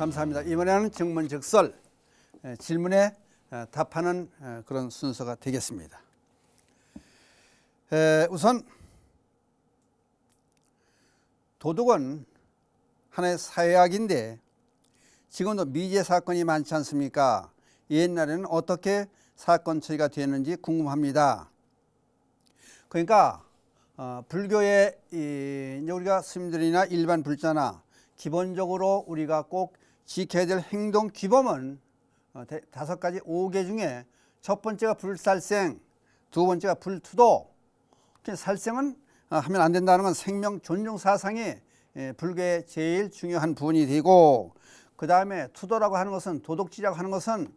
감사합니다. 이번에는 정문즉설 예, 질문에 어, 답하는 어, 그런 순서가 되겠습니다. 우선 도둑은 하나의 사회악인데 지금도 미제 사건이 많지 않습니까? 옛날에는 어떻게 사건 처리가 되었는지 궁금합니다. 그러니까 어, 불교의 우리가 스님들이나 일반 불자나 기본적으로 우리가 꼭 지켜야 될 행동 규범은 어, 다섯 가지 5개 중에 첫 번째가 불살생, 두 번째가 불투도. 살생은 어, 하면 안 된다는 건 생명 존중 사상이 예, 불교의 제일 중요한 부분이 되고 그 다음에 투도라고 하는 것은 도둑질이라고 하는 것은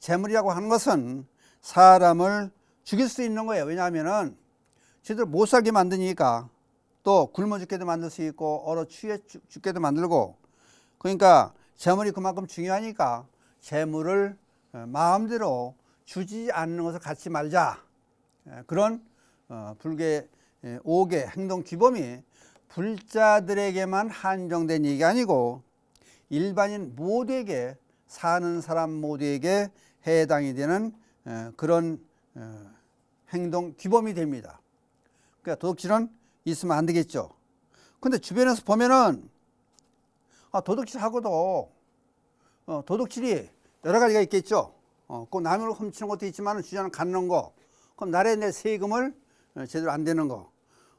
재물이라고 하는 것은 사람을 죽일 수 있는 거예요. 왜냐하면은 제못 살게 만드니까 또 굶어 죽게도 만들 수 있고 얼어 취해 죽게도 만들고 그러니까 재물이 그만큼 중요하니까 재물을 어, 마음대로 주지 않는 것을 갖지 말자 예, 그런 어, 불계 5개 예, 행동 규범이 불자들에게만 한정된 얘기가 아니고 일반인 모두에게 사는 사람 모두에게 해당이 되는 어, 그런 행동 규범이 됩니다. 그러니까 도덕질은 있으면 안 되겠죠. 근데 주변에서 보면은 아, 도둑질하고도 어, 도둑질이 여러 가지가 있겠죠. 어, 남을 그 훔치는 것도 있지만 주자는 갖는 거. 그럼 나라에 내 세금을 어, 제대로 안 되는 거.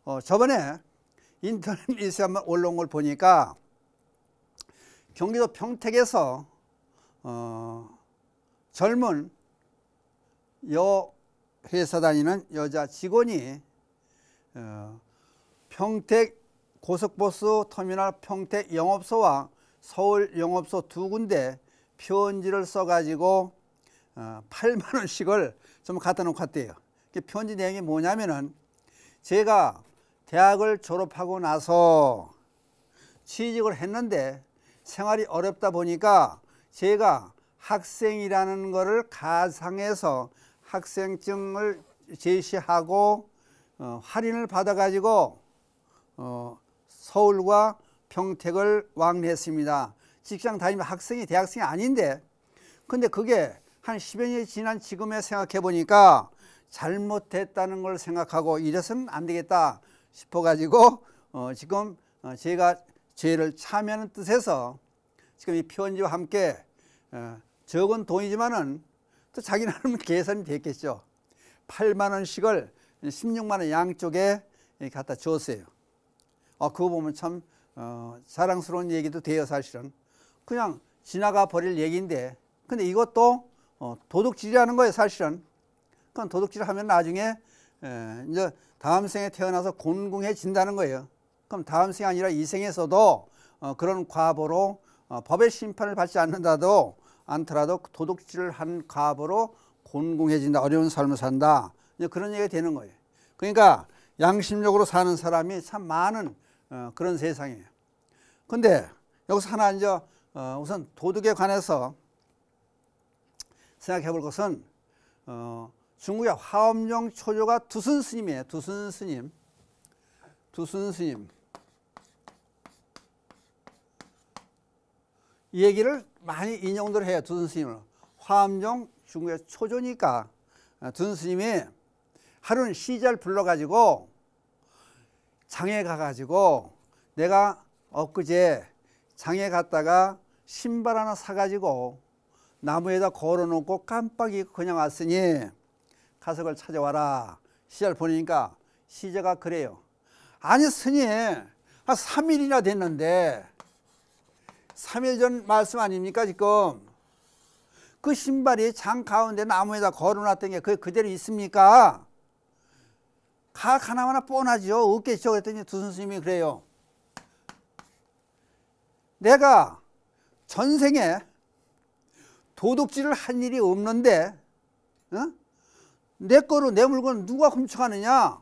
어, 저번에 인터넷 에 한번 올라온 걸 보니까 경기도 평택에서 어, 젊은 여 회사 다니는 여자 직원이 어, 평택 고속버스 터미널 평택 영업소와 서울 영업소 두 군데 편지를 써가지고 8만 어, 원씩을 좀 갖다 놓고 왔대요그 편지 내용이 뭐냐면은 제가 대학을 졸업하고 나서 취직을 했는데 생활이 어렵다 보니까 제가 학생이라는 것을 가상해서 학생증을 제시하고 어, 할인을 받아가지고 어, 서울과 평택을 왕래했습니다. 직장 다니는 학생이 대학생이 아닌데 근데 그게 한 10여 년이 지난 지금에 생각해 보니까 잘못했다는 걸 생각하고 이래서는 안 되겠다 싶어 가지고 어 지금 어, 제가 죄를 참여하는 뜻에서 지금 이 편지와 함께 어 적은 돈이지만은 또 자기 나름 계산이 됐겠죠. 8만 원씩을 16만 원 양쪽에 갖다 주었어요. 아, 그거 보면 참 어, 사랑스러운 얘기도 돼요 사실은 그냥 지나가 버릴 얘기인데 근데 이것도 어, 도둑질이라는 거예요 사실은 그건 도둑질 하면 나중에 에, 예, 이제 다음 생에 태어나서 곤궁해진다는 거예요 그럼 다음 생이 아니라 이 생에서도 어, 그런 과보로 어, 법의 심판을 받지 않는다도 않더라도 도둑질을 한 과보로 곤궁해진다 어려운 삶을 산다 이제 그런 얘기가 되는 거예요 그러니까 양심적으로 사는 사람이 참 많은 어, 그런 세상이에요. 근데 여기서 하나 이제 어, 우선 도둑에 관해서 생각해 볼 것은 어, 중국의 화엄령 초조가 두순 스님이에요. 두순 스님. 두순 스님. 이 얘기를 많이 인용들 해요. 두순 스님을. 화엄령 중국의 초조니까 어, 두순 스님이 하루는 시절 불러가지고 장에 가가지고 내가 엊그제 장에 갔다가 신발 하나 사가지고 나무에다 걸어놓고 깜빡 이 그냥 왔으니 가서 그걸 찾아와라. 시절 보니까 시제가 그래요. 아니 스님 한 3일이나 됐는데 3일 전 말씀 아닙니까 지금 그 신발이 장 가운데 나무에다 걸어놨던 게 그게 그대로 있습니까? 각 하나하나 뻔하죠. 없겠죠. 그랬더니 두 선생님이 그래요. 내가 전생에 도둑질을 한 일이 없는데 어? 내 거로 내 물건 누가 훔쳐가느냐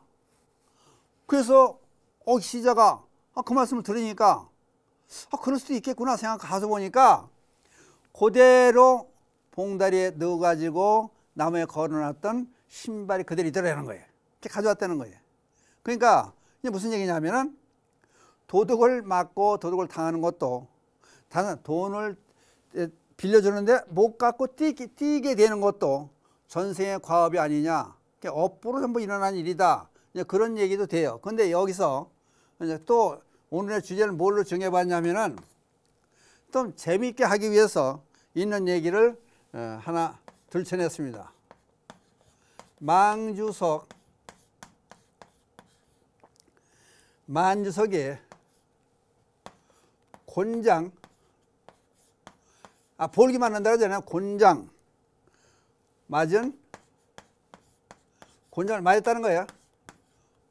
그래서 어 시자가 아, 그 말씀을 들으니까 아, 그럴 수도 있겠구나 생각하서 보니까 그대로 봉다리에 넣어가지고 나무에 걸어놨던 신발이 그대로 있더라는 거예요 가져왔다는 거예요. 그러니까 이게 무슨 얘기냐면은 도둑을 맞고 도둑을 당하는 것도 다단 돈을 빌려주는데 못갖고 뛰게, 뛰게 되는 것도 전생의 과업이 아니냐. 업보로 전부 일어난 일이다. 그런 얘기도 돼요. 근데 여기서 또 오늘의 주제를 뭘로 정해봤냐면은 좀 재미있게 하기 위해서 있는 얘기를 어, 하나 들춰냈습니다. 망주석 만석에 주 곤장 아 볼기만 한다 그러잖아요 곤장 맞은 곤장을 맞았다는 거예요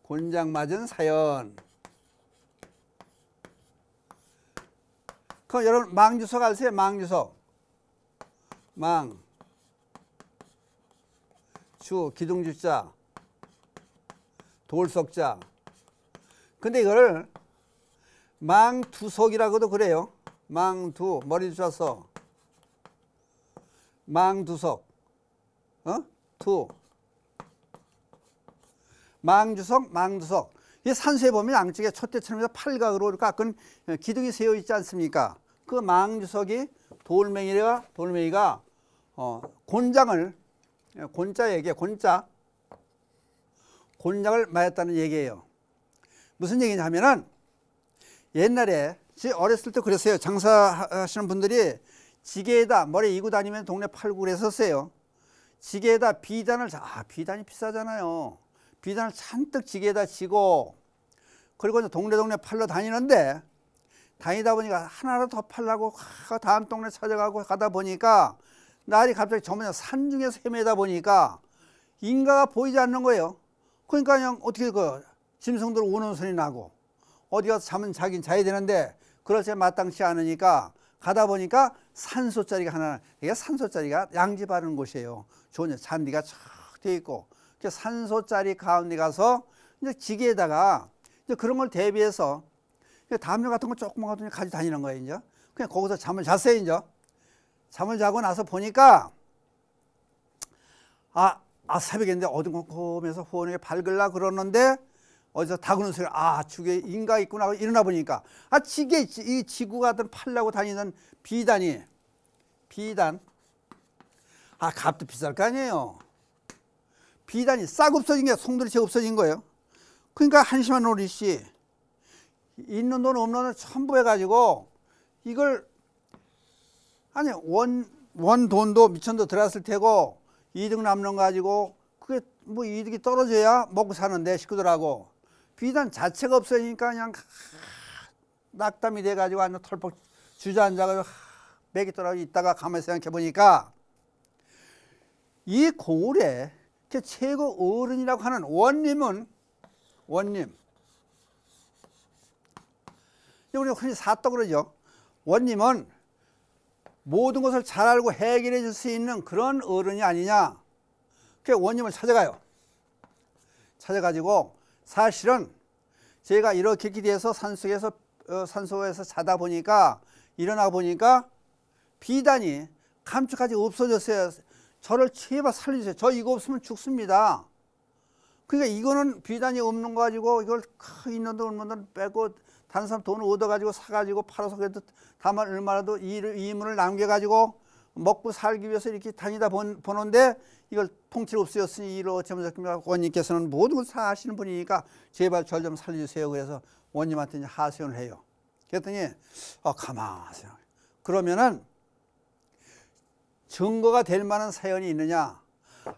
곤장 맞은 사연 그럼 여러분 망주석 아세요 망주석 망 주 기둥주자 돌석자 근데 이거를 망두석이라고도 그래요. 망두 머리 주셔서 망두석 어? 투 망주석 망두석 이 산수에 보면 양쪽에 첫대처럼 팔각으로 깎은 기둥이 세워 있지 않습니까 그 망주석이 돌멩이가 돌멩이가 어, 곤장을 예, 곤자에게 곤자 곤장을 맞았다는 얘기예요 무슨 얘기냐면은 옛날에 제 어렸을 때 그랬어요. 장사하시는 분들이 지게에다 머리 이고 다니면 동네 팔고 그랬었어요. 지게에다 비단을 아 비단이 비싸잖아요. 비단을 잔뜩 지게에다 지고 그리고 이제 동네 동네 팔러 다니는데 다니다 보니까 하나라도 더 팔라고 다음 동네 찾아가고 가다 보니까 날이 갑자기 저번에 산중에서 헤매다 보니까 인가가 보이지 않는 거예요. 그러니까 그냥 어떻게 그 짐승들 우는 소리 나고 어디 가서 잠은 자긴 자야 되는데 그럴 때 마땅치 않으니까 가다 보니까 산소자리가 하나 이게 산소자리가 양지 바르는 곳이에요 좋은 잔디가 촥돼 있고 산소자리 가운데 가서 이제 지게에다가 이제 그런 걸 대비해서 담요 같은 거 조금만 가지고 가지고 다니는 거예요 이제 그냥 거기서 잠을 잤어요 이제 잠을 자고 나서 보니까 아, 아 새벽인데 어두컴컴해서 후원하게 밝을라 그러는데 어디서 다구는 소리 아죽에 인가 있구나 하고 일어나 보니까 아 지게 이 지구가 팔려고 다니는 비단이 비단 아 값도 비쌀 거 아니에요 비단이 싹 없어진 게 송두리째 없어진 거예요 그러니까 한심한 노릇이 있는 돈 없는 돈 전부 해가지고 이걸 아니 원, 원 돈도 미천도 들어왔을 테고 이득 남는 거 가지고 그게 뭐 이득이 떨어져야 먹고 사는데 식구들하고 비단 자체가 없으니까 그냥 낙담이 돼가지고 완전 털퍽 주저앉아가지고 맥이 떨어져 있다가 가만히 생각해 보니까 이 고을의 최고 어른이라고 하는 원님은 원님 우리 흔히 사또 그러죠 원님은 모든 것을 잘 알고 해결해 줄 수 있는 그런 어른이 아니냐 그 원님을 찾아가요 찾아가지고 사실은 제가 이렇게 기대해서 산속에서 어, 산소에서 자다 보니까 일어나 보니까 비단이 감쪽까지 없어졌어요. 저를 제발 살려주세요. 저 이거 없으면 죽습니다. 그러니까 이거는 비단이 없는 거 가지고 이걸 있는 돈 없는 돈 빼고 다른 사람 돈을 얻어가지고 사가지고 팔아서 그래도 다만 얼마라도 이, 이문을 남겨가지고 먹고 살기 위해서 이렇게 다니다 보는데 이걸 통째로 없애었으니 이로 어쩌적좋겠 원님께서는 모든 걸 다 아시는 분이니까 제발 절 좀 살려주세요 그래서 원님한테 이제 하소연을 해요 그랬더니 아 가만하세요 그러면은 증거가 될 만한 사연이 있느냐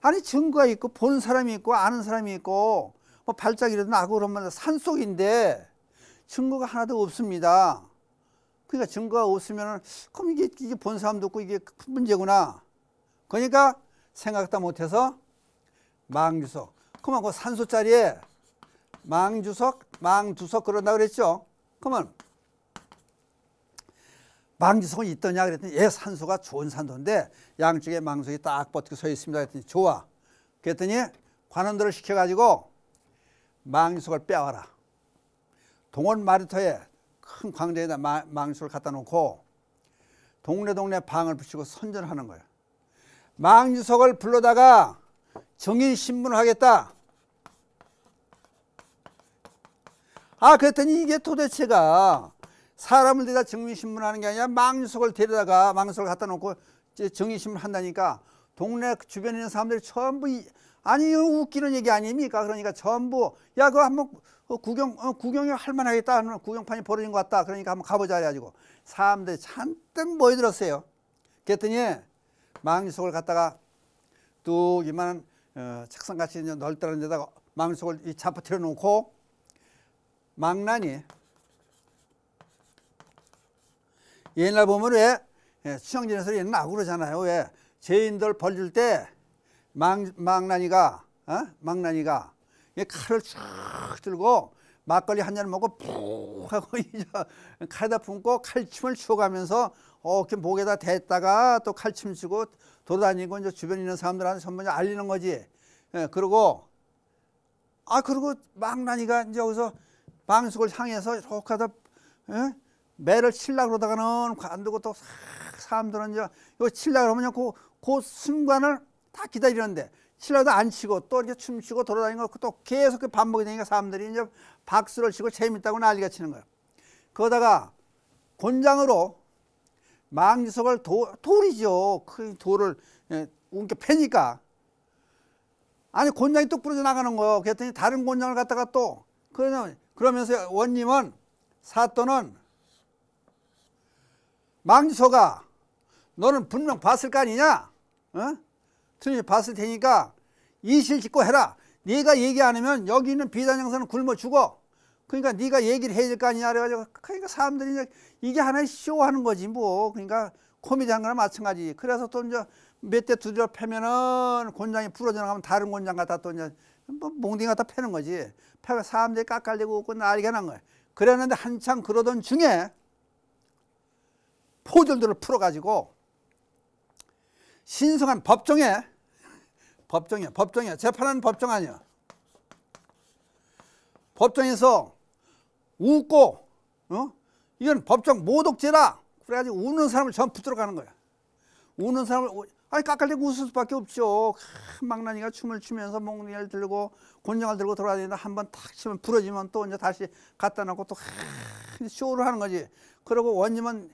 아니 증거가 있고 본 사람이 있고 아는 사람이 있고 뭐 발작이라도 나고 그러면 산속인데 증거가 하나도 없습니다 그러니까 증거가 없으면 그럼 이게, 이게 본 사람도 없고 이게 큰 문제구나. 그러니까 생각도 못해서 망주석. 그러면 그 산소 자리에 망주석, 망두석 그런다 그랬죠. 그러면 망주석은 있더냐 그랬더니 예 산소가 좋은 산소인데 양쪽에 망석이 딱 버티고 서 있습니다 그랬더니 좋아. 그랬더니 관원들을 시켜가지고 망주석을 빼와라. 동원 마리터에 큰 광장에다 망수를 갖다 놓고 동네 동네 방을 붙이고 선전하는 거예요. 망유석을 불러다가 정인 신문을 하겠다. 아 그랬더니 이게 도대체가 사람을 데다 정인신문 하는 게 아니라 망유석을 데려다가 망유석을 갖다 놓고 정인신문 한다니까 동네 주변에 있는 사람들이 전부 이, 아니 웃기는 얘기 아닙니까 그러니까 전부 야 그거 한번 어, 구경, 어, 구경이 할만하겠다 하는 구경판이 벌어진 것 같다. 그러니까 한번 가보자 해가지고 사람들이 잔뜩 모여들었어요. 그랬더니 망리 속을 갔다가 뚝 이만한 어, 책상같이 넓다는 데다가 망리 속을 잡아뜨려 놓고 망나니 옛날 보면 왜 예, 수영진에서 옛날 아구르잖아요. 왜 죄인들 벌릴 때 망, 망나니가 어? 망나니가 칼을 쭉 들고 막걸리 한 잔 먹고 푹 하고 이제 칼다 품고 칼춤을 추어가면서 어, 이렇게 목에다 댔다가 또 칼춤 치고 돌아다니고 이제 주변에 있는 사람들한테 전부 알리는 거지. 예, 그리고 아 그리고 막나니가 이제 여기서 방숙을 향해서 이렇게 하다 예? 매를 칠라 그러다가는 관두고또 사람들은 이제 이거 칠라 그러면 그, 그 순간을 다 기다리는데 신라도 안 치고 또 이렇게 춤추고 돌아다니는 거또 계속 그 반복이 되니까 사람들이 이제 박수를 치고 재밌다고 난리가 치는 거예요. 그러다가 곤장으로 망지석을 도, 돌이죠. 그 돌을 예, 우 패니까 아니 곤장이 뚝 부러져 나가는 거요 그랬더니 다른 곤장을 갖다가 또 그러면서 원님은 사또는 망지석아 너는 분명 봤을 거 아니냐? 어? 트림이 봤을 테니까 이실 짓고 해라. 네가 얘기 안 하면 여기 있는 비단장사는 굶어 죽어. 그러니까 네가 얘기를 해야 될 거 아니냐 그래가지고 그러니까 사람들이 이제 이게 하나의 쇼하는 거지 뭐. 그러니까 코미디 한 거나 마찬가지. 그래서 또 이제 몇 대 두드려 패면은 곤장이 부러져 나가면 다른 곤장 갖다 또 이제 뭐 몽둥이 갖다 패는 거지. 패가 사람들이 깎아내고 웃고 난리가 난 거야. 그랬는데 한참 그러던 중에 포졸들을 풀어가지고 신성한 법정에 법정이야. 법정이야. 재판은 법정 아니야. 법정에서 웃고 어? 이건 법정 모독죄라. 그래가지고 우는 사람을 전 붙들어 가는 거야. 우는 사람을 아니 깎아대고 웃을 수밖에 없죠. 아, 망나니가 춤을 추면서 목리를 들고 곤장을 들고 돌아다니데한 번 탁 치면 부러지면 또 이제 다시 갖다 놓고 또 아, 쇼를 하는 거지. 그리고 원님은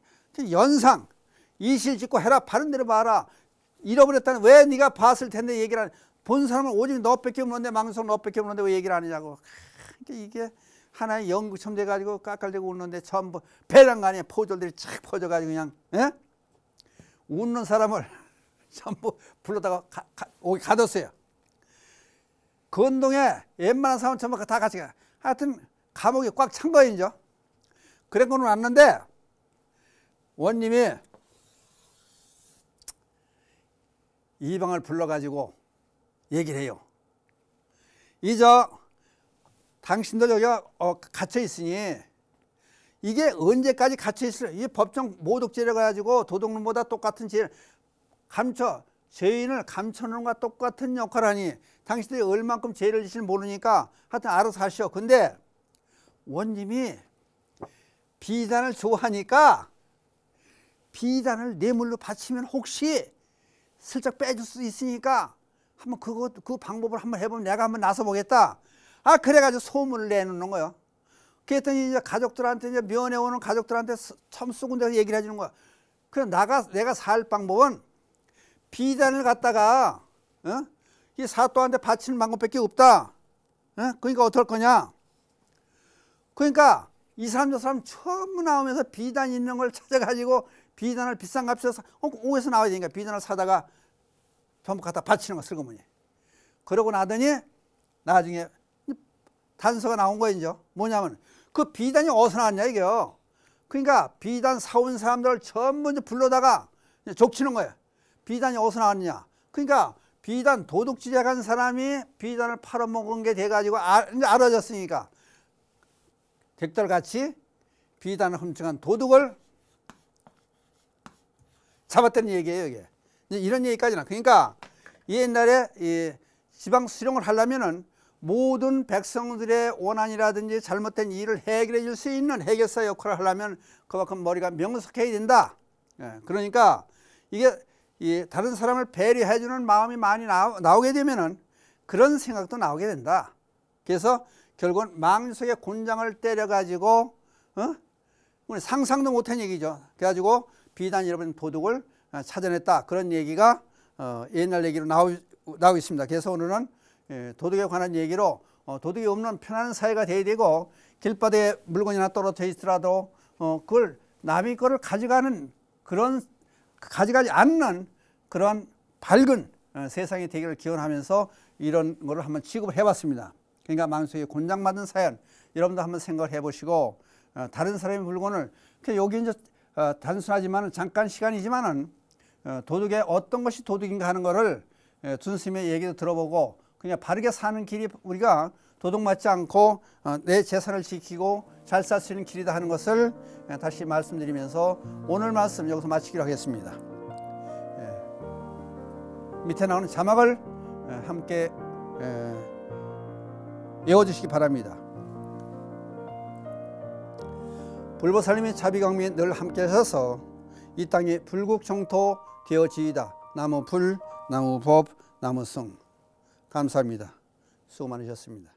연상 이실 짓고 해라 바른 대로 봐라 잃어버렸다는 왜 네가 봤을 텐데 얘기를 하 안, 본 사람은 오직 너밖에 없는데 망상 너밖에 없는데 왜 얘기를 하느냐고그러 이게 하나의 영구첨 돼가지고 깎깔대고 웃는데 전부 배란간에 포졸들이 착 퍼져가지고 그냥 에? 예? 웃는 사람을 전부 불러다가 가, 가, 오기 가뒀어요. 건동에 그 웬만한 사람 전부 다 같이 가. 하여튼 감옥이 꽉 찬 거인죠. 그랬고는 왔는데 원님이 이방을 불러가지고 얘기를 해요. 이제 당신들 여기 어, 갇혀 있으니 이게 언제까지 갇혀 있을? 이 법정 모독죄를 가지고 도둑놈보다 똑같은 죄를 감춰 죄인을 감춰놓은 것과 똑같은 역할하니 당신들이 얼만큼 죄를 지실 모르니까 하여튼 알아서 하시오. 근데 원님이 비단을 좋아하니까 비단을 뇌물로 바치면 혹시 슬쩍 빼줄 수 있으니까 한번 그거 그 방법을 한번 해보면 내가 한번 나서 보겠다. 아 그래가지고 소문을 내놓는 거예요. 그랬더니 이제 가족들한테 이제 면회 오는 가족들한테 처음 수군데서 얘기를 해주는 거야. 그냥 나가 내가 살 방법은 비단을 갖다가 어? 이 사또한테 바치는 방법밖에 없다. 어? 그러니까 어떨 거냐? 그러니까 이 사람 저 사람 처음 나오면서 비단 있는 걸 찾아가지고 비단을 비싼 값에 사, 옥에서 나와야 되니까 비단을 사다가 전부 갖다 바치는 거 슬그머니. 그러고 나더니 나중에 단서가 나온 거야 이제. 뭐냐면 그 비단이 어디서 나왔냐, 이게요. 그러니까 비단 사온 사람들을 전부 이제 불러다가 이제 족치는 거예요. 비단이 어디서 나왔냐. 그러니까 비단 도둑질해 간 사람이 비단을 팔아먹은 게 돼가지고 아, 이제 알아졌으니까 객들같이 비단을 훔쳐간 도둑을 잡았다는 얘기예요, 이게. 이런 얘기까지는. 그러니까 옛날에 이 지방 수령을 하려면은 모든 백성들의 원한이라든지 잘못된 일을 해결해 줄 수 있는 해결사 역할을 하려면 그만큼 머리가 명석해야 된다. 예, 그러니까 이게 이 다른 사람을 배려해 주는 마음이 많이 나, 나오게 되면은 그런 생각도 나오게 된다. 그래서 결국은 망유석 곤장을 때려 가지고 어? 상상도 못한 얘기죠. 그래가지고 비단 여러분 도둑을 찾아냈다 그런 얘기가 어, 옛날 얘기로 나오, 나오고 있습니다. 그래서 오늘은 예, 도둑에 관한 얘기로 어, 도둑이 없는 편안한 사회가 돼야 되고 길바닥에 물건이나 떨어져 있더라도 어, 그걸 남의 거를 가져가는 그런 가져가지 않는 그런 밝은 어, 세상의 대결을 기원하면서 이런 거를 한번 취급을 해봤습니다. 그러니까 망수의 곤장맞은 사연 여러분도 한번 생각을 해보시고 어, 다른 사람의 물건을 그러니까 여기 이제 어, 단순하지만 잠깐 시간이지만은 어, 도둑의 어떤 것이 도둑인가 하는 것을 예, 준스님의 얘기도 들어보고 그냥 바르게 사는 길이 우리가 도둑 맞지 않고 어, 내 재산을 지키고 잘 살 수 있는 길이다 하는 것을 예, 다시 말씀드리면서 오늘 말씀 여기서 마치기로 하겠습니다. 예. 밑에 나오는 자막을 함께 외워주시기 바랍니다. 불보살님의 자비광명에 늘 함께 하셔서 이 땅에 불국정토 되어지이다 나무불, 나무법, 나무성 감사합니다 수고 많으셨습니다